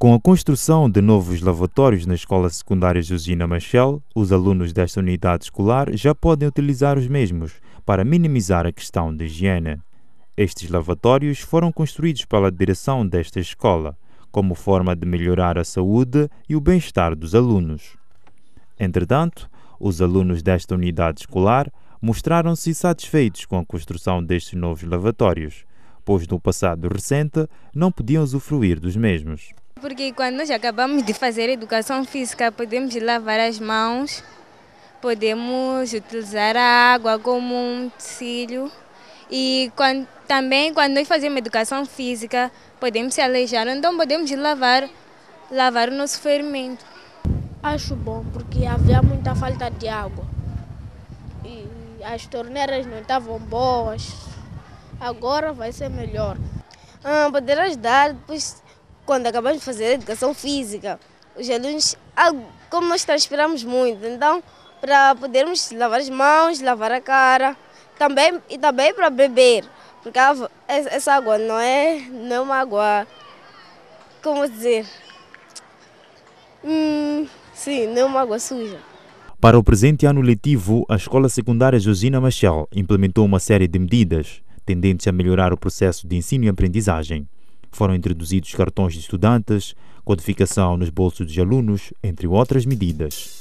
Com a construção de novos lavatórios na Escola Secundária Josina Machel, os alunos desta unidade escolar já podem utilizar os mesmos para minimizar a questão de higiene. Estes lavatórios foram construídos pela direção desta escola, como forma de melhorar a saúde e o bem-estar dos alunos. Entretanto, os alunos desta unidade escolar mostraram-se satisfeitos com a construção destes novos lavatórios, pois no passado recente não podiam usufruir dos mesmos. Porque quando nós acabamos de fazer educação física, podemos lavar as mãos, podemos utilizar a água como um auxílio. E quando, também quando nós fazemos educação física, podemos se aleijar, então podemos lavar, lavar o nosso ferimento. Acho bom, porque havia muita falta de água. E as torneiras não estavam boas. Agora vai ser melhor. Ah, poder ajudar, depois quando acabamos de fazer educação física, os alunos, como nós transpiramos muito, então para podermos lavar as mãos, lavar a cara, também e também para beber, porque essa água não é, não é uma água, como dizer, hum, sim, não é uma água suja. Para o presente ano letivo, a Escola Secundária Josina Machel implementou uma série de medidas tendentes a melhorar o processo de ensino e aprendizagem. Foram introduzidos cartões de estudantes, codificação nos bolsos dos alunos, entre outras medidas.